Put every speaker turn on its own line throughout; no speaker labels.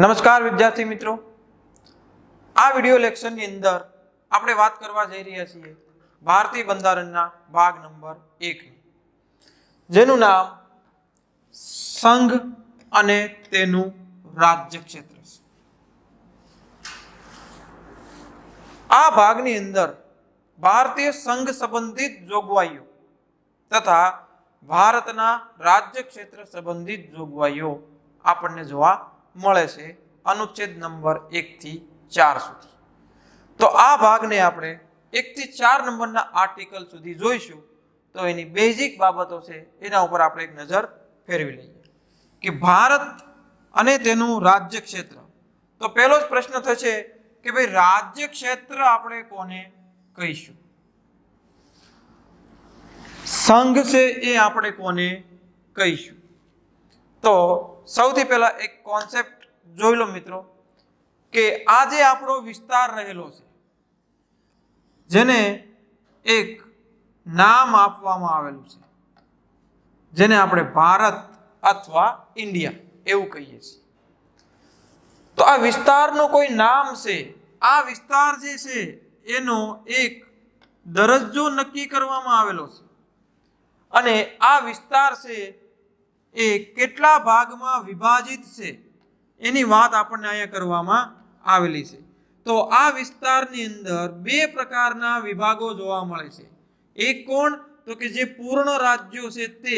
નમસ્કાર વિદ્યાર્થી મિત્રો આ વિડિયો લેક્ચરની અંદર આપણે વાત કરવા જઈ રહ્યા છીએ ભારતીય બંધારણના ભાગ નંબર એક જેનું નામ સંઘ અને તેનું રાજ્ય ક્ષેત્ર છે આ ભાગની અંદર ભારતીય સંઘ સંબંધિત જોગવાઈઓ તથા ભારતના રાજ્ય ક્ષેત્ર સંબંધિત જોગવાઈઓ આપણને જોવા મળે છે અનુચ્છેદ નંબર એકથી ચાર સુધી તો આ ભાગને આપણે એકથી ચાર નંબરના આર્ટિકલ સુધી જોઈશું તો એની બેઝિક બાબતો છે એના ઉપર આપણે એક નજર ફેરવી લઈએ કે ભારત અને તેનું રાજ્ય ક્ષેત્ર તો પહેલો જ પ્રશ્ન થશે કે ભાઈ રાજ્ય ક્ષેત્ર આપણે કોને કહીશું સંઘ છે એ આપણે કોને કહીશું તો સૌથી પહેલાં એક કોન્સેપ્ટ જોઈ લો મિત્રો કે આ જે આપણો વિસ્તાર રહેલો છે જેને એક નામ આપવામાં આવેલું છે જેને આપણે ભારત અથવા ઇન્ડિયા એવું કહીએ છીએ તો આ વિસ્તારનું કોઈ નામ છે આ વિસ્તાર જે છે એનો એક દરજ્જો નક્કી કરવામાં આવેલો છે અને આ વિસ્તાર છે એ કેટલા ભાગમાં વિભાજિત છે એની વાત આપણને અહીંયા કરવામાં આવેલી છે તો આ વિસ્તારની અંદર બે પ્રકારના વિભાગો જોવા મળે છે એક કોણ તો કે જે પૂર્ણ રાજ્યો છે તે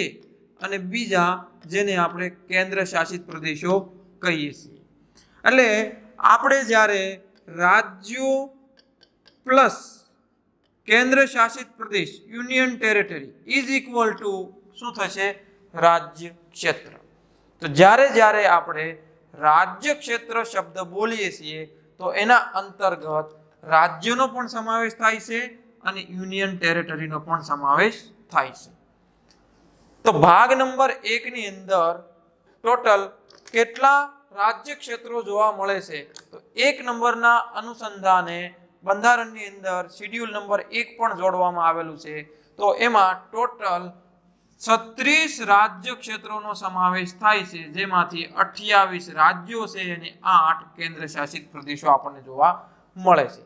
અને બીજા જેને આપણે કેન્દ્ર શાસિત પ્રદેશો કહીએ છીએ એટલે આપણે જ્યારે રાજ્યો પ્લસ કેન્દ્ર શાસિત પ્રદેશ union territory is equal to શું થશે રાજ્ય ક્ષેત્ર તો જ્યારે જ્યારે આપણે રાજ્ય ક્ષેત્ર શબ્દ બોલીએ છીએ તો એના અંતર્ગત રાજ્યનો પણ સમાવેશ થાય છે અને યુનિયન ટેરેટરીનો પણ સમાવેશ થાય છે તો ભાગ નંબર એકની અંદર ટોટલ કેટલા રાજ્ય ક્ષેત્રો જોવા મળે છે તો એક નંબરના અનુસંધાને બંધારણની અંદર શિડ્યુલ નંબર એક પણ જોડવામાં આવેલું છે તો એમાં ટોટલ છત્રીસ રાજ્ય ક્ષેત્રોનો સમાવેશ થાય છે જેમાંથી અઠ્યાવીસ રાજ્યો છે અને આઠ કેન્દ્ર શાસિત પ્રદેશો આપણને જોવા મળે છે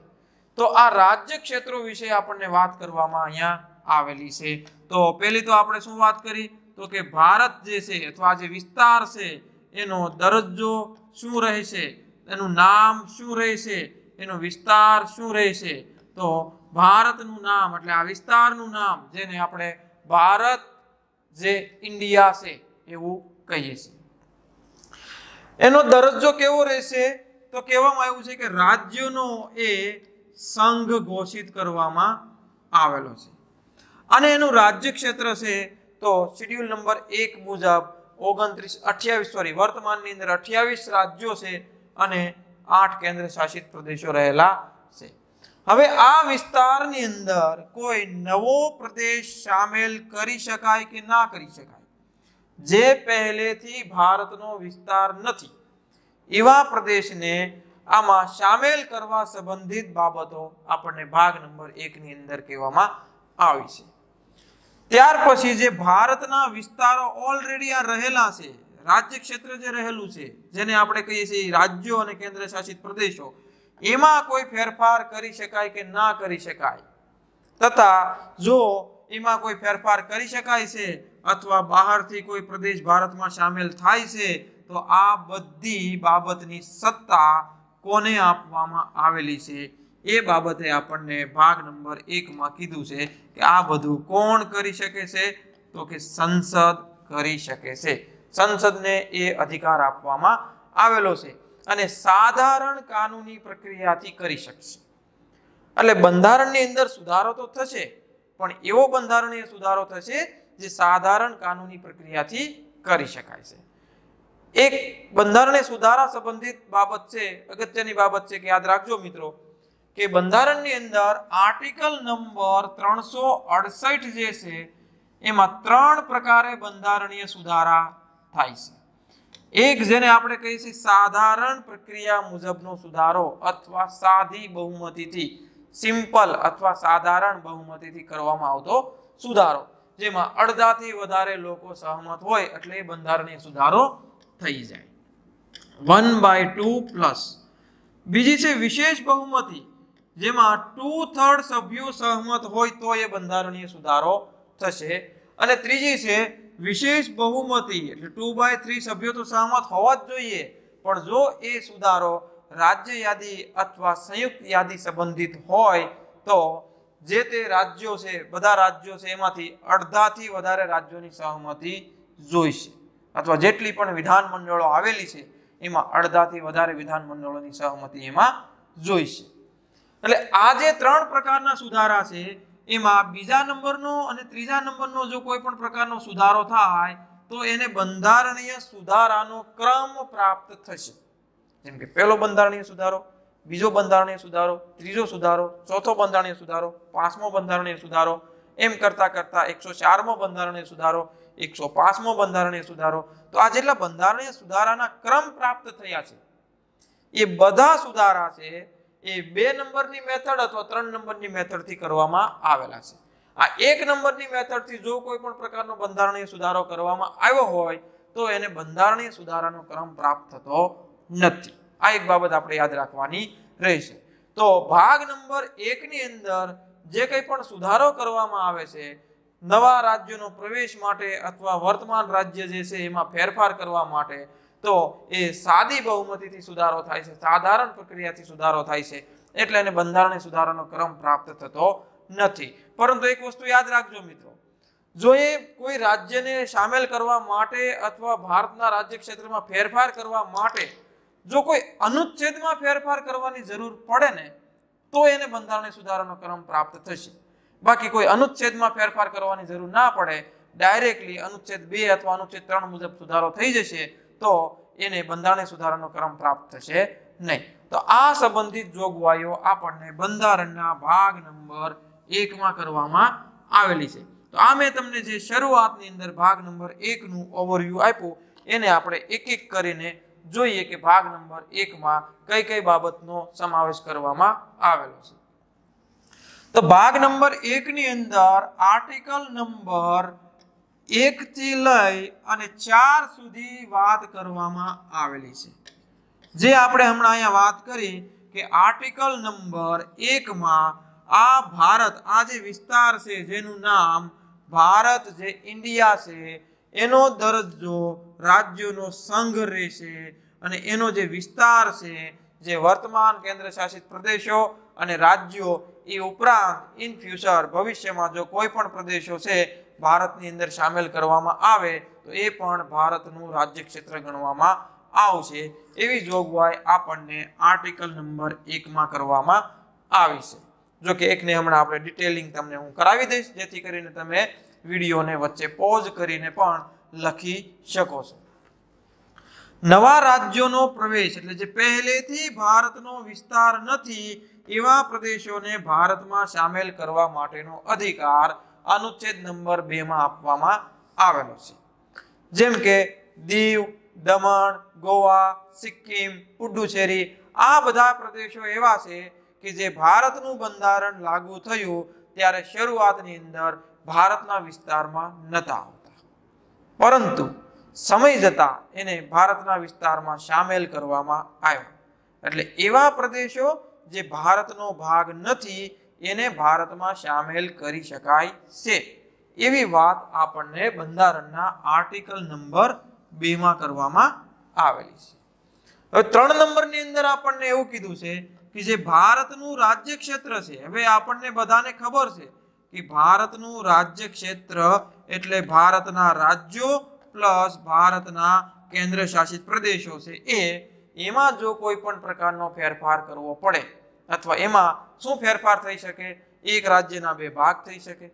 તો આ રાજ્ય ક્ષેત્રો વિશે આપણને વાત કરવામાં અહીંયા આવેલી છે તો પહેલી તો આપણે શું વાત કરી તો કે ભારત જે છે અથવા જે વિસ્તાર છે એનો દરજ્જો શું રહેશે એનું નામ શું રહેશે એનો વિસ્તાર શું રહેશે તો ભારતનું નામ એટલે આ વિસ્તારનું નામ જેને આપણે ભારત જે ઇન્ડિયા છે એવું કહીએ છીએ એનો દરજ્જો કેવો રહેશે તો કહેવામાં આવ્યું છે કે રાજ્યનો એ સંઘ ઘોષિત કરવામાં આવેલો છે અને એનું રાજ્ય ક્ષેત્ર છે તો શેડ્યુલ નંબર એક મુજબ ઓગણત્રીસ અઠ્યાવીસ સોરી વર્તમાનની અંદર અઠ્યાવીસ રાજ્યો છે અને આઠ કેન્દ્ર શાસિત પ્રદેશો રહેલા છે હવે આ વિસ્તારની અંદર કોઈ નવો પ્રદેશ સામેલ કરી શકાય કે ના કરી શકાય જે પહેલેથી ભારતનો વિસ્તાર નથી એવા પ્રદેશને આમાં સામેલ કરવા સંબંધિત બાબતો આપણને ભાગ નંબર એકની અંદર કહેવામાં આવી છે ત્યાર પછી જે ભારતના વિસ્તારો ઓલરેડી આ રહેલા છે રાજ્ય ક્ષેત્ર જે રહેલું છે જેને આપણે કહીએ છીએ રાજ્યો અને કેન્દ્ર શાસિત પ્રદેશો એમાં કોઈ ફેરફાર કરી શકાય કે ના કરી શકાય તથા જો એમાં કોઈ ફેરફાર કરી શકાય છે અથવા બહારથી કોઈ પ્રદેશ ભારતમાં સામેલ થાય છે તો આ બધી બાબતની સત્તા કોને આપવામાં આવેલી છે એ બાબતે આપણને ભાગ નંબર એકમાં કીધું છે કે આ બધું કોણ કરી શકે છે તો કે સંસદ કરી શકે છે સંસદને એ અધિકાર આપવામાં આવેલો છે અને સાધારણ કાનૂની પ્રક્રિયાથી કરી શકશે એટલે બંધારણની અંદર સુધારો તો થશે પણ એવો બંધારણીય સુધારો થશે જે સાધારણ કાનૂની પ્રક્રિયાથી કરી શકાય છે એક બંધારણીય સુધારા સંબંધિત બાબત છે અગત્યની બાબત છે કે યાદ રાખજો મિત્રો કે બંધારણની અંદર આર્ટિકલ નંબર ત્રણસો અડસઠ જે છે એમાં ત્રણ પ્રકારે બંધારણીય સુધારા થાય છે એક જેને આપણે કહીએ છીએ સાધારણ પ્રક્રિયા મુજબનો સુધારો અથવા સાધી બહુમતીથી સિમ્પલ અથવા સાધારણ બહુમતીથી કરવામાં આવતો સુધારો જેમાં અડધાથી વધારે લોકો સહમત હોય એટલે બંધારણીય સુધારો થઈ જાય વન બાય ટુ પ્લસ બીજી છે વિશેષ બહુમતી જેમાં ટુ થર્ડ સભ્યો સહમત હોય તો એ બંધારણીય સુધારો થશે અને ત્રીજી છે વિશેષ બહુમતી એટલે ટુ બાય થ્રી સભ્યો તો સહમત હોવા જ જોઈએ પણ જો એ સુધારો રાજ્ય યાદી અથવા સંયુક્ત યાદી સંબંધિત હોય તો જે તે રાજ્યો છે બધા રાજ્યો છે એમાંથી અડધાથી વધારે રાજ્યોની સહમતી જોઈશે અથવા જેટલી પણ વિધાનમંડળો આવેલી છે એમાં અડધાથી વધારે વિધાનમંડળોની મંડળોની સહમતી એમાં જોઈશે એટલે આ જે ત્રણ પ્રકારના સુધારા છે એમાં બીજા નંબરનો અને ત્રીજા નંબરનો જો કોઈ પણ પ્રકારનો સુધારો થાય તો એને બંધારણીય સુધારાનો ક્રમ પ્રાપ્ત થશે જેમ કે પહેલો બંધારણીય સુધારો બીજો બંધારણીય સુધારો ત્રીજો સુધારો ચોથો બંધારણીય સુધારો પાંચમો બંધારણીય સુધારો એમ કરતા કરતા એકસો ચારમો બંધારણીય સુધારો એકસો પાંચમો બંધારણીય સુધારો તો આ જેટલા બંધારણીય સુધારાના ક્રમ પ્રાપ્ત થયા છે એ બધા સુધારા છે એ બે નંબરની મેથડ અથવા ત્રણ નંબરની મેથડથી કરવામાં આવેલા છે આ એક નંબરની મેથડથી જો કોઈ પણ પ્રકારનો બંધારણીય સુધારો કરવામાં આવ્યો હોય તો એને બંધારણીય સુધારાનો ક્રમ પ્રાપ્ત થતો નથી આ એક બાબત આપણે યાદ રાખવાની રહેશે તો ભાગ નંબર એકની અંદર જે કંઈ પણ સુધારો કરવામાં આવે છે નવા રાજ્યોનો પ્રવેશ માટે અથવા વર્તમાન રાજ્ય જે છે એમાં ફેરફાર કરવા માટે તો એ સાદી બહુમતીથી સુધારો થાય છે સાધારણ પ્રક્રિયાથી સુધારો થાય છે એટલે એને બંધારણીય સુધારાનો ક્રમ પ્રાપ્ત થતો નથી પરંતુ એક વસ્તુ યાદ રાખજો મિત્રો જો એ કોઈ રાજ્યને સામેલ કરવા માટે અથવા ભારતના રાજ્ય ક્ષેત્રમાં ફેરફાર કરવા માટે જો કોઈ અનુચ્છેદમાં ફેરફાર કરવાની જરૂર પડે ને તો એને બંધારણીય સુધારાનો ક્રમ પ્રાપ્ત થશે બાકી કોઈ અનુચ્છેદમાં ફેરફાર કરવાની જરૂર ના પડે ડાયરેક્ટલી અનુચ્છેદ બે અથવા અનુચ્છેદ ત્રણ મુજબ સુધારો થઈ જશે તો એને બંધારણે સુધારાનો ક્રમ પ્રાપ્ત થશે નહીં તો આ સંબંધિત જોગવાઈઓ આપણને બંધારણના ભાગ નંબર એકમાં કરવામાં આવેલી છે તો આ મેં તમને જે શરૂઆતની અંદર ભાગ નંબર એકનું ઓવરવ્યૂ આપ્યું એને આપણે એક એક કરીને જોઈએ કે ભાગ નંબર એકમાં કઈ કઈ બાબતનો સમાવેશ કરવામાં આવેલો છે તો ભાગ નંબર એકની અંદર આર્ટિકલ નંબર એકથી લઈ અને ચાર સુધી વાત કરવામાં આવેલી છે જે આપણે હમણાં અહીંયા વાત કરી કે આર્ટિકલ નંબર એકમાં આ ભારત આ જે વિસ્તાર છે જેનું નામ ભારત જે ઇન્ડિયા છે એનો દરજ્જો રાજ્યોનો સંઘ રહેશે અને એનો જે વિસ્તાર છે જે વર્તમાન કેન્દ્ર શાસિત પ્રદેશો અને રાજ્યો એ ઉપરાંત ઇન ફ્યુચર ભવિષ્યમાં જો કોઈ પણ પ્રદેશો છે ભારતની અંદર સામેલ કરવામાં આવે તો એ પણ ભારતનું રાજ્ય ક્ષેત્ર ગણવામાં આવશે એવી જોગવાઈ આપણને આર્ટિકલ નંબર એકમાં કરવામાં આવી છે જો કે એકને હમણાં આપણે ડિટેલિંગ તમને હું કરાવી દઈશ જેથી કરીને તમે વિડીયોને વચ્ચે પોઝ કરીને પણ લખી શકો છો નવા રાજ્યોનો પ્રવેશ એટલે જે પહેલેથી ભારતનો વિસ્તાર નથી એવા પ્રદેશોને ભારતમાં સામેલ કરવા માટેનો અધિકાર અનુચ્છેદ નંબર બેમાં આપવામાં આવેલો છે જેમ કે દીવ દમણ ગોવા સિક્કિમ પુડુચેરી આ બધા પ્રદેશો એવા છે કે જે ભારતનું બંધારણ લાગુ થયું ત્યારે શરૂઆતની અંદર ભારતના વિસ્તારમાં નતા આવતા પરંતુ સમય જતા એને ભારતના વિસ્તારમાં સામેલ કરવામાં આવ્યો એટલે એવા પ્રદેશો જે ભારતનો ભાગ નથી એને ભારતમાં સામેલ કરી શકાય છે એવી વાત આપણને બંધારણના આર્ટિકલ નંબર બેમાં કરવામાં આવેલી છે હવે ત્રણ નંબરની અંદર આપણને એવું કીધું છે કે જે ભારતનું રાજ્ય ક્ષેત્ર છે હવે આપણને બધાને ખબર છે કે ભારતનું રાજ્ય ક્ષેત્ર એટલે ભારતના રાજ્યો પ્લસ ભારતના કેન્દ્ર શાસિત પ્રદેશો છે એ એમાં જો કોઈ પણ પ્રકારનો ફેરફાર કરવો પડે અથવા એમાં શું ફેરફાર થઈ શકે એક રાજ્યના બે ભાગ થઈ શકે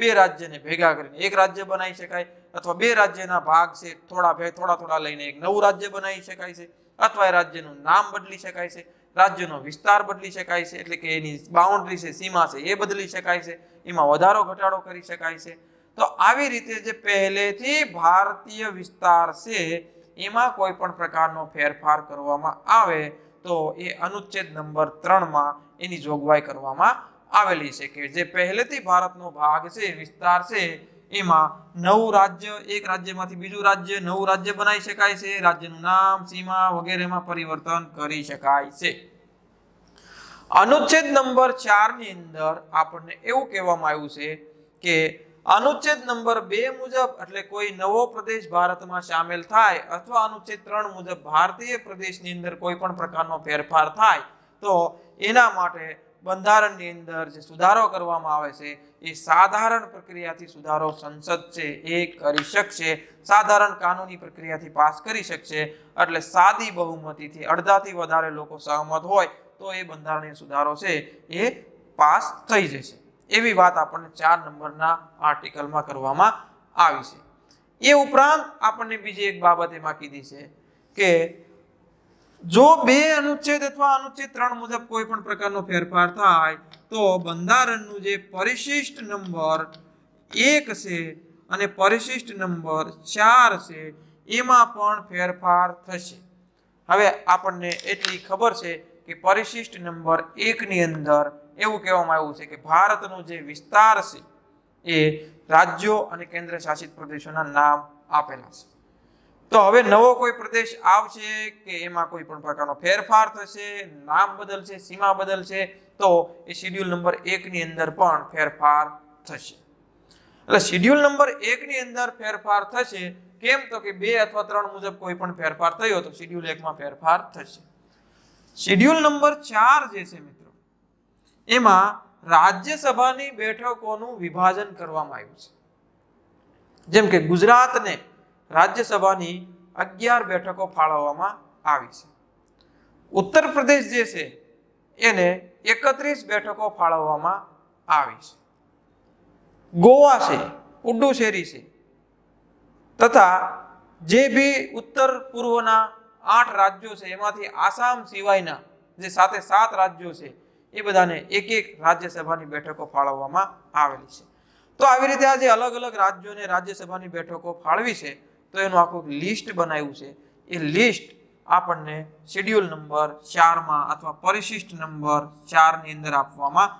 બે રાજ્યને ભેગા કરીને એક રાજ્ય બનાવી શકાય અથવા બે રાજ્યના ભાગ છે થોડા થોડા થોડા લઈને એક નવું રાજ્ય બનાવી શકાય છે અથવા એ રાજ્યનું નામ બદલી શકાય છે રાજ્યનો વિસ્તાર બદલી શકાય છે એટલે કે એની બાઉન્ડ્રી છે સીમા છે એ બદલી શકાય છે એમાં વધારો ઘટાડો કરી શકાય છે તો આવી રીતે જે પહેલેથી ભારતીય વિસ્તાર છે એમાં કોઈ પણ પ્રકારનો ફેરફાર કરવામાં આવે તો એ અનુચ્છેદ નંબર ત્રણમાં એની જોગવાઈ કરવામાં આવેલી છે કે જે પહેલેથી ભારતનો ભાગ છે વિસ્તાર છે એમાં નવું રાજ્ય એક રાજ્યમાંથી બીજું રાજ્ય નવું રાજ્ય બનાવી શકાય છે રાજ્યનું નામ સીમા વગેરેમાં પરિવર્તન કરી શકાય છે અનુચ્છેદ નંબર ચારની અંદર આપણને એવું કહેવામાં આવ્યું છે કે અનુચ્છેદ નંબર બે મુજબ એટલે કોઈ નવો પ્રદેશ ભારતમાં સામેલ થાય અથવા અનુચ્છેદ ત્રણ મુજબ ભારતીય પ્રદેશની અંદર કોઈ પણ પ્રકારનો ફેરફાર થાય તો એના માટે બંધારણની અંદર જે સુધારો કરવામાં આવે છે એ સાધારણ પ્રક્રિયાથી સુધારો સંસદ છે એ કરી શકશે સાધારણ કાનૂની પ્રક્રિયાથી પાસ કરી શકશે એટલે સાદી બહુમતીથી અડધાથી વધારે લોકો સહમત હોય તો એ બંધારણીય સુધારો છે એ પાસ થઈ જશે એવી વાત આપણને ચાર નંબરના આર્ટિકલમાં કરવામાં આવી છે એ ઉપરાંત આપણને બીજી એક બાબત એમાં કીધી છે કે જો બે અનુચ્છેદ અથવા અનુચ્છેદ ત્રણ મુજબ કોઈ પણ પ્રકારનો ફેરફાર થાય તો બંધારણનું જે પરિશિષ્ટ નંબર એક છે અને પરિશિષ્ટ નંબર ચાર છે એમાં પણ ફેરફાર થશે હવે આપણને એટલી ખબર છે કે પરિશિષ્ટ નંબર એકની અંદર એવું કહેવામાં આવ્યું છે કે ભારતનો જે વિસ્તાર છે એ રાજ્યો અને કેન્દ્ર શાસિત પ્રદેશોના નામ આપેલા છે તો હવે નવો કોઈ પ્રદેશ આવશે કે એમાં કોઈ પણ પ્રકારનો ફેરફાર થશે નામ બદલશે સીમા બદલશે તો એ શિડ્યુલ નંબર એકની અંદર પણ ફેરફાર થશે એટલે શિડ્યુલ નંબર એકની અંદર ફેરફાર થશે કેમ તો કે બે અથવા ત્રણ મુજબ કોઈ પણ ફેરફાર થયો તો શિડ્યુલ એકમાં ફેરફાર થશે શેડ્યુલ નંબર ચાર જે છે મિત્રો એમાં રાજ્યસભાની બેઠકોનું વિભાજન કરવામાં આવ્યું છે જેમ કે ગુજરાતને રાજ્યસભાની અગિયાર બેઠકો ફાળવવામાં આવી છે ઉત્તર પ્રદેશ જે છે એને એકત્રીસ બેઠકો ફાળવવામાં આવી છે ગોવા છે પુડુચેરી છે તથા જે બી ઉત્તર પૂર્વના આઠ રાજ્યો છે એમાંથી આસામ સિવાયના જે સાથે સાત રાજ્યો છે એ બધાને એક એક રાજ્યસભાની બેઠકો ફાળવવામાં આવેલી છે તો આવી રીતે આ જે અલગ અલગ રાજ્યોને રાજ્યસભાની બેઠકો ફાળવી છે તો એનું આખું લિસ્ટ બનાવ્યું છે એ લિસ્ટ આપણને શેડ્યુલ નંબર ચારમાં અથવા પરિશિષ્ટ નંબર ચારની અંદર આપવામાં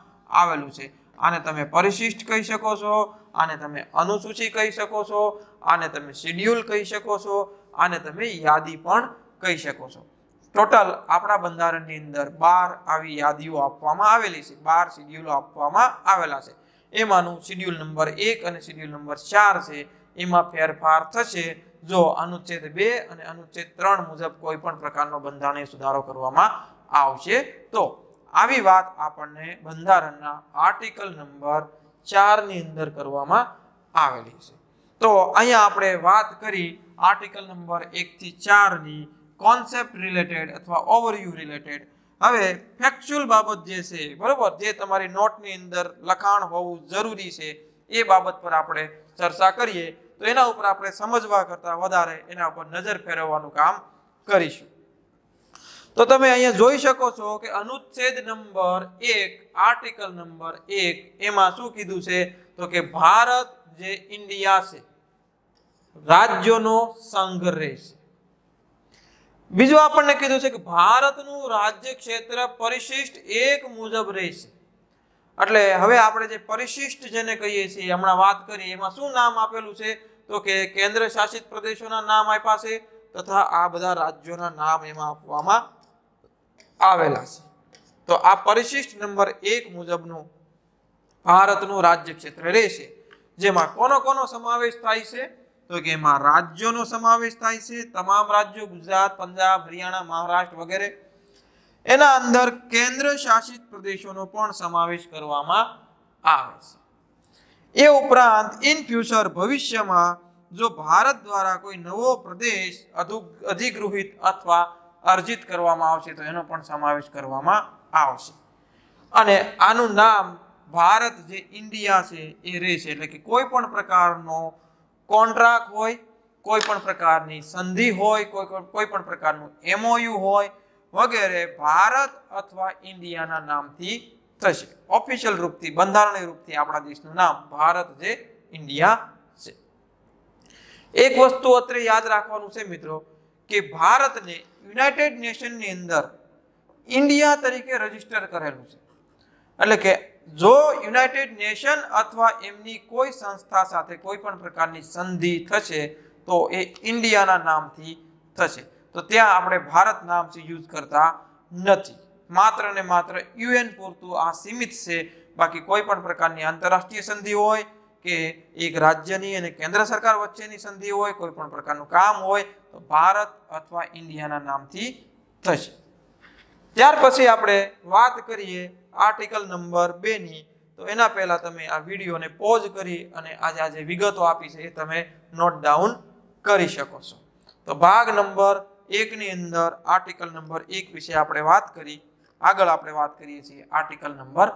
આવેલું છે આને તમે પરિશિષ્ટ કહી શકો છો આને તમે અનુસૂચિ કહી શકો છો આને તમે શેડ્યુલ કહી શકો છો આને તમે યાદી પણ કહી શકો છો ટોટલ આપણા બંધારણની અંદર બાર આવી યાદીઓ આપવામાં આવેલી છે બાર શિડ્યુલો આપવામાં આવેલા છે એમાંનું શિડ્યુલ નંબર એક અને શિડ્યુલ નંબર ચાર છે એમાં ફેરફાર થશે જો અનુચ્છેદ બે અને અનુચ્છેદ ત્રણ મુજબ કોઈ પણ પ્રકારનો બંધારણીય સુધારો કરવામાં આવશે તો આવી વાત આપણને બંધારણના આર્ટિકલ નંબર ચારની અંદર કરવામાં આવેલી છે તો અહીંયા આપણે વાત કરી આર્ટિકલ નંબર એકથી ચારની કોન્સેપ્ટ રિલેટેડ અથવા ઓવરવ્યૂ રિલેટેડ હવે ફેક્ચ્યુઅલ બાબત જે છે બરોબર જે તમારી નોટની અંદર લખાણ હોવું જરૂરી છે એ બાબત પર આપણે ચર્ચા કરીએ તો એના ઉપર આપણે સમજવા કરતાં વધારે એના ઉપર નજર ફેરવવાનું કામ કરીશું તો તમે અહીંયા જોઈ શકો છો કે અનુચ્છેદ નંબર એક આર્ટિકલ નંબર એક એમાં શું કીધું છે તો કે ભારત જે ઇન્ડિયા છે રાજ્યોનો સંઘ રહેશે બીજું આપણને કીધું છે કે ભારતનું રાજ્ય ક્ષેત્ર પરિશિષ્ટ એક મુજબ રહેશે એટલે હવે આપણે જે પરિશિષ્ટ જેને કહીએ છીએ હમણાં વાત કરી એમાં શું નામ આપેલું છે તો કે કેન્દ્ર શાસિત પ્રદેશોના નામ આપ્યા છે તથા આ બધા રાજ્યોના નામ એમાં આપવામાં આવેલા છે તો આ પરિશિષ્ટ નંબર એક મુજબનું ભારતનું રાજ્ય ક્ષેત્ર રહેશે જેમાં કોનો કોનો સમાવેશ થાય છે તો કે એમાં રાજ્યોનો સમાવેશ થાય છે તમામ રાજ્યો ગુજરાત પંજાબ હરિયાણા મહારાષ્ટ્ર વગેરે એના અંદર કેન્દ્ર શાસિત પ્રદેશોનો પણ સમાવેશ કરવામાં આવે છે એ ઉપરાંત ઇન ફ્યુચર ભવિષ્યમાં જો ભારત દ્વારા કોઈ નવો પ્રદેશ અધિગૃહિત અથવા અર્જિત કરવામાં આવશે તો એનો પણ સમાવેશ કરવામાં આવશે અને આનું નામ ભારત જે ઇન્ડિયા છે એ રહેશે એટલે કે કોઈ પણ પ્રકારનો કોન્ટ્રાક્ટ હોય કોઈ પણ પ્રકારની સંધિ હોય કોઈ કોઈ પણ પ્રકારનું એમઓયુ હોય વગેરે ભારત અથવા ઇન્ડિયાના નામથી થશે ઓફિશિયલ રૂપથી બંધારણીય રૂપથી આપણા દેશનું નામ ભારત જે ઇન્ડિયા છે એક વસ્તુ અત્રે યાદ રાખવાનું છે મિત્રો કે ભારતને યુનાઇટેડ નેશનની અંદર ઇન્ડિયા તરીકે રજીસ્ટર કરેલું છે એટલે કે જો યુનાઇટેડ નેશન અથવા એમની કોઈ સંસ્થા સાથે કોઈ પણ પ્રકારની સંધિ થશે તો એ ઇન્ડિયાના નામથી થશે તો ત્યાં આપણે ભારત નામથી યુઝ કરતા નથી માત્ર ને માત્ર યુએન પૂરતું આ સીમિત છે બાકી કોઈ પણ પ્રકારની આંતરરાષ્ટ્રીય સંધિ હોય કે એક રાજ્યની અને કેન્દ્ર સરકાર વચ્ચેની સંધિ હોય કોઈ પણ પ્રકારનું કામ હોય તો ભારત અથવા ઇન્ડિયાના નામથી થશે ત્યાર પછી આપણે વાત કરીએ આર્ટિકલ નંબર બેની તો એના પહેલાં તમે આ વિડીયોને પોઝ કરી અને આજે આજે વિગતો આપી છે એ તમે નોટ ડાઉન કરી શકો છો તો ભાગ નંબર એકની અંદર આર્ટિકલ નંબર એક વિશે આપણે વાત કરી આગળ આપણે વાત કરીએ છીએ આર્ટિકલ નંબર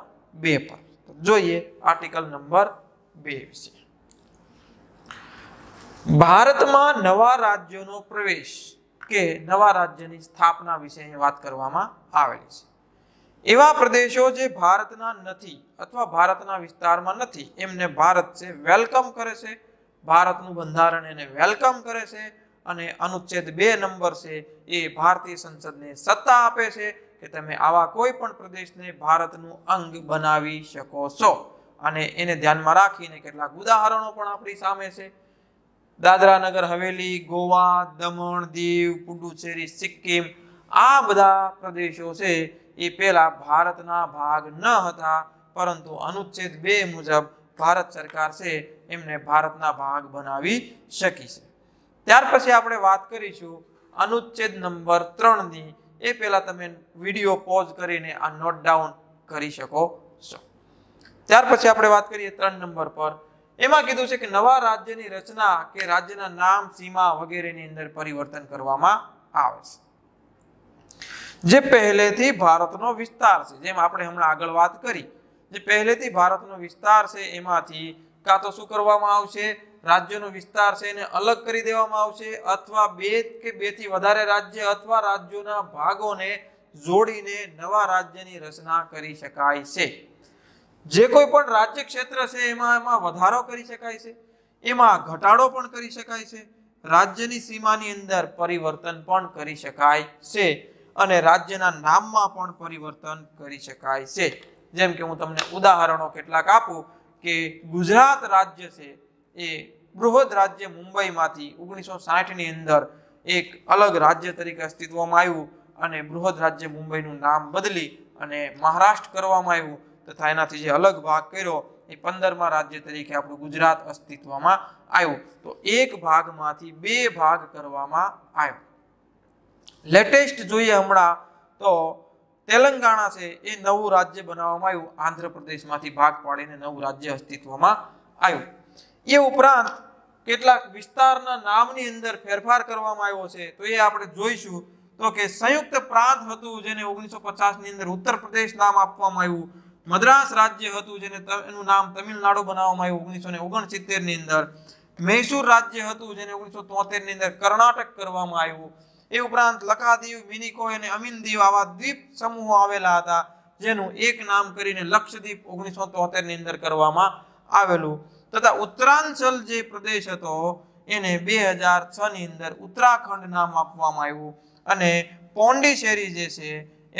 બે પર તો જોઈએ આર્ટિકલ નંબર બે વિશે ભારતમાં નવા રાજ્યોનો પ્રવેશ કે નવા રાજ્યની સ્થાપના વિશે વાત કરવામાં આવેલી છે એવા પ્રદેશો જે ભારતના નથી અથવા ભારતના વિસ્તારમાં નથી એમને ભારત છે વેલકમ કરે છે ભારતનું બંધારણ એને વેલકમ કરે છે અને અનુચ્છેદ બે નંબર છે એ ભારતીય સંસદને સત્તા આપે છે કે તમે આવા કોઈ પણ પ્રદેશને ભારતનું અંગ બનાવી શકો છો અને એને ધ્યાનમાં રાખીને કેટલાક ઉદાહરણો પણ આપણી સામે છે દાદરા નગર હવેલી ગોવા દમણ દીવ પુડુચેરી સિક્કિમ આ બધા પ્રદેશો છે એ પહેલા ભારતના ભાગ ન હતા પરંતુ અનુચ્છેદ બે મુજબ ભારત સરકાર છે એમને ભારતના ભાગ બનાવી શકી છે ત્યાર પછી આપણે વાત કરીશું અનુચ્છેદ નંબર ત્રણની એ પહેલાં તમે વિડીયો પોઝ કરીને આ નોટ ડાઉન કરી શકો છો ત્યાર પછી આપણે વાત કરીએ ત્રણ નંબર પર એમાં કીધું છે કે નવા રાજ્યની રચના કે રાજ્યના નામ સીમા વગેરેની અંદર પરિવર્તન કરવામાં આવે છે જે પહેલેથી ભારતનો વિસ્તાર છે જેમ આપણે હમણાં આગળ વાત કરી જે પહેલેથી ભારતનો વિસ્તાર છે એમાંથી કાં તો શું કરવામાં આવશે રાજ્યનો વિસ્તાર છે એને અલગ કરી દેવામાં આવશે અથવા બે કે બેથી વધારે રાજ્ય અથવા રાજ્યોના ભાગોને જોડીને નવા રાજ્યની રચના કરી શકાય છે જે કોઈ પણ રાજ્ય ક્ષેત્ર છે એમાં એમાં વધારો કરી શકાય છે એમાં ઘટાડો પણ કરી શકાય છે રાજ્યની સીમાની અંદર પરિવર્તન પણ કરી શકાય છે અને રાજ્યના નામમાં પણ પરિવર્તન કરી શકાય છે જેમ કે હું તમને ઉદાહરણો કેટલાક આપું કે ગુજરાત રાજ્ય છે એ બૃહદ રાજ્ય મુંબઈમાંથી ઓગણીસો સાઠની અંદર એક અલગ રાજ્ય તરીકે અસ્તિત્વમાં આવ્યું અને બૃહદ રાજ્ય મુંબઈનું નામ બદલી અને મહારાષ્ટ્ર કરવામાં આવ્યું તથા એનાથી જે અલગ ભાગ કર્યો એ પંદરમાં રાજ્ય તરીકે આપણું ગુજરાત અસ્તિત્વમાં આવ્યું તો એક ભાગમાંથી બે ભાગ કરવામાં આવ્યો લેટેસ્ટ જોઈએ હમણાં તો તેલંગાણા છે એ નવું રાજ્ય બનાવવામાં આવ્યું આંધ્રપ્રદેશમાંથી ભાગ પાડીને નવું રાજ્ય અસ્તિત્વમાં આવ્યું એ ઉપરાંત કેટલાક વિસ્તારના નામની અંદર ફેરફાર કરવામાં આવ્યો છે તો એ આપણે જોઈશું તો કે સંયુક્ત પ્રાંત હતું જેને ઓગણીસો ની અંદર ઉત્તર પ્રદેશ નામ આપવામાં આવ્યું મદ્રાસ રાજ્ય હતું જેને એનું નામ તમિલનાડુ બનાવવામાં આવ્યું ઓગણીસો ને ઓગણસિત્તેર ની અંદર મૈસૂર રાજ્ય હતું જેને ઓગણીસો તોતેર ની અંદર કર્ણાટક કરવામાં આવ્યું એ ઉપરાંત લખાદીવ મિનિકોય અને અમીનદીવ આવા દ્વીપ સમૂહો આવેલા હતા જેનું એક નામ કરીને લક્ષદ્વીપ ઓગણીસો તોતેર ની અંદર કરવામાં આવેલું તથા ઉત્તરાંચલ જે પ્રદેશ હતો એને બે હજાર છ ની અંદર ઉત્તરાખંડ નામ આપવામાં આવ્યું અને પોન્ડિશેરી જે છે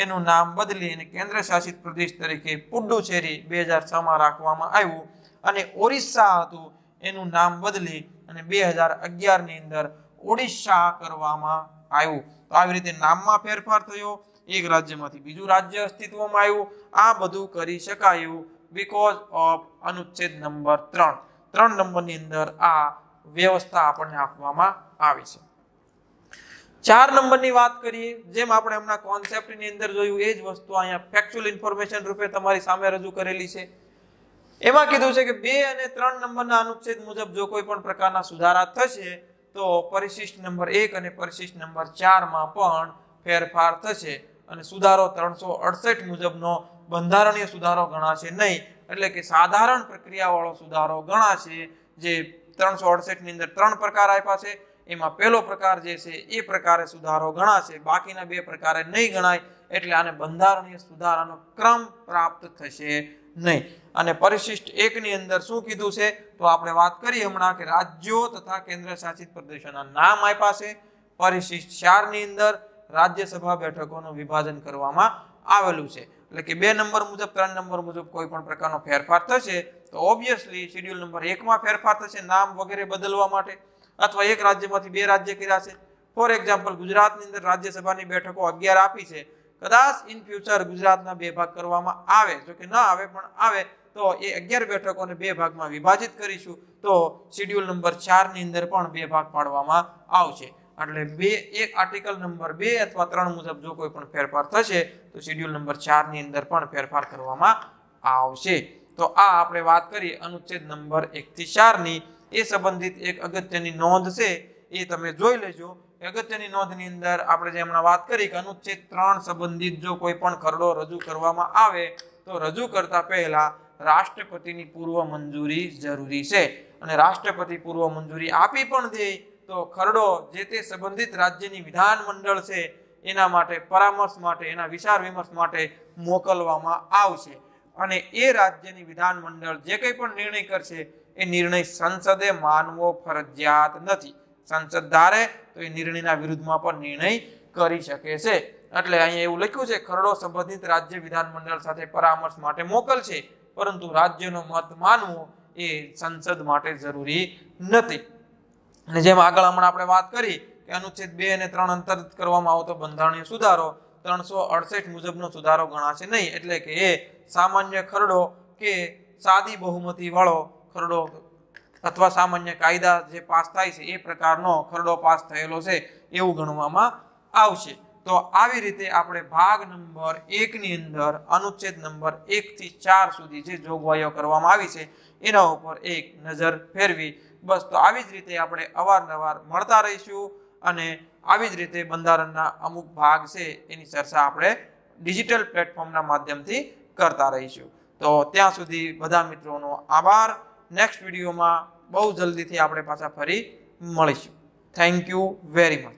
એનું નામ બદલી અને કેન્દ્ર શાસિત પ્રદેશ તરીકે પુડુચેરી બે હજાર છમાં રાખવામાં આવ્યું અને ઓરિસ્સા હતું એનું નામ બદલી અને બે હજાર અગિયારની અંદર ઓડિશા કરવામાં આવ્યું તો આવી રીતે નામમાં ફેરફાર થયો એક રાજ્યમાંથી બીજું રાજ્ય અસ્તિત્વમાં આવ્યું આ બધું કરી શકાયું બીકોઝ ઓફ અનુચ્છેદ નંબર ત્રણ ત્રણ નંબરની અંદર આ વ્યવસ્થા આપણને આપવામાં આવી છે ચાર નંબરની વાત કરીએ જેમ આપણે હમણાં કોન્સેપ્ટની અંદર જોયું એ જ વસ્તુ અહીંયા ફેક્ચ્યુઅલ ઇન્ફોર્મેશન રૂપે તમારી સામે રજૂ કરેલી છે એમાં કીધું છે કે બે અને ત્રણ નંબરના અનુચ્છેદ મુજબ જો કોઈ પણ પ્રકારના સુધારા થશે તો પરિશિષ્ટ નંબર એક અને પરિશિષ્ટ નંબર ચારમાં પણ ફેરફાર થશે અને સુધારો ત્રણસો અડસઠ મુજબનો બંધારણીય સુધારો ગણાશે નહીં એટલે કે સાધારણ પ્રક્રિયાવાળો સુધારો ગણાશે જે ત્રણસો અડસઠની અંદર ત્રણ પ્રકાર આપ્યા છે એમાં પહેલો પ્રકાર જે છે એ પ્રકારે સુધારો ગણાશે બાકીના બે પ્રકારે નહીં ગણાય એટલે આને બંધારણીય સુધારાનો ક્રમ પ્રાપ્ત થશે નહીં અને પરિશિષ્ટ એકની અંદર શું કીધું છે તો આપણે વાત કરી હમણાં કે રાજ્યો તથા કેન્દ્ર શાસિત પ્રદેશોના નામ આપ્યા છે પરિશિષ્ટ ચારની અંદર રાજ્યસભા બેઠકોનું વિભાજન કરવામાં આવેલું છે એટલે કે બે નંબર મુજબ ત્રણ નંબર મુજબ કોઈ પણ પ્રકારનો ફેરફાર થશે તો ઓબ્વિયસલી શિડ્યુલ નંબર એકમાં ફેરફાર થશે નામ વગેરે બદલવા માટે અથવા એક રાજ્યમાંથી બે રાજ્ય કર્યા છે ફોર એક્ઝામ્પલ ગુજરાતની અંદર રાજ્યસભાની બેઠકો અગિયાર આપી છે કદાચ ઇન ફ્યુચર ગુજરાતના બે ભાગ કરવામાં આવે જો કે ન આવે પણ આવે તો એ અગિયાર બેઠકોને બે ભાગમાં વિભાજિત કરીશું તો શિડ્યુલ નંબર ચારની અંદર પણ બે ભાગ પાડવામાં આવશે એટલે બે એક આર્ટિકલ નંબર બે અથવા ત્રણ મુજબ જો કોઈ પણ ફેરફાર થશે તો શિડ્યુલ નંબર ચારની અંદર પણ ફેરફાર કરવામાં આવશે તો આ આપણે વાત કરીએ અનુચ્છેદ નંબર એકથી ચારની એ સંબંધિત એક અગત્યની નોંધ છે એ તમે જોઈ લેજો અગત્યની નોંધની અંદર આપણે જે હમણાં વાત કરી કે અનુચ્છેદ ત્રણ સંબંધિત જો કોઈ પણ ખરડો રજૂ કરવામાં આવે તો રજૂ કરતા પહેલા રાષ્ટ્રપતિની પૂર્વ મંજૂરી જરૂરી છે અને રાષ્ટ્રપતિ પૂર્વ મંજૂરી આપી પણ દે તો ખરડો જે તે સંબંધિત રાજ્યની વિધાન મંડળ છે એના માટે પરામર્શ માટે એના વિચાર વિમર્શ માટે મોકલવામાં આવશે અને એ રાજ્યની વિધાન મંડળ જે કંઈ પણ નિર્ણય કરશે એ નિર્ણય સંસદે માનવો ફરજિયાત નથી સંસદ ધારે તો એ નિર્ણયના વિરુદ્ધમાં પણ નિર્ણય કરી શકે છે એટલે અહીંયા એવું લખ્યું છે ખરડો સંબંધિત રાજ્ય વિધાનમંડળ સાથે પરામર્શ માટે મોકલશે પરંતુ રાજ્યનો મત માનવો એ સંસદ માટે જરૂરી નથી અને જેમ આગળ હમણાં આપણે વાત કરી કે અનુચ્છેદ બે અને ત્રણ અંતર્ગત કરવામાં આવતો બંધારણીય સુધારો ત્રણસો અડસઠ મુજબનો સુધારો ગણાશે નહીં એટલે કે એ સામાન્ય ખરડો કે સાદી બહુમતી વાળો ખરડો અથવા સામાન્ય કાયદા જે પાસ થાય છે એ પ્રકારનો ખરડો પાસ થયેલો છે એવું ગણવામાં આવશે તો આવી રીતે આપણે ભાગ નંબર એકની અંદર અનુચ્છેદ નંબર એકથી ચાર સુધી જે જોગવાઈઓ કરવામાં આવી છે એના ઉપર એક નજર ફેરવી બસ તો આવી જ રીતે આપણે અવારનવાર મળતા રહીશું અને આવી જ રીતે બંધારણના અમુક ભાગ છે એની ચર્ચા આપણે ડિજિટલ પ્લેટફોર્મના માધ્યમથી કરતા રહીશું તો ત્યાં સુધી બધા મિત્રોનો આભાર નેક્સ્ટ વિડીયોમાં બહુ જલ્દીથી આપણે પાછા ફરી મળીશું થેન્ક યુ વેરી મચ